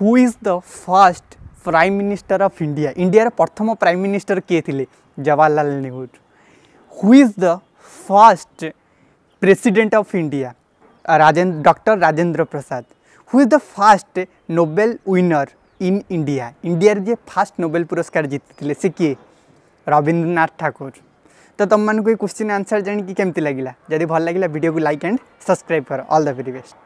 who is the first prime minister of India India प्रथम prime minister किए थे Jawaharlal Nehru who is the first president of India Rajendra doctor Rajendra Prasad who is the first Nobel winner in India India जे first Nobel पुरस्कार जीति से किए रवींद्रनाथ ठाकुर तो तुम मैं क्वेश्चन आंसर जाणी केमती लगे जब भल लगे भिडियो को लाइक एंड सब्सक्राइब कर ऑल द वेरी बेस्ट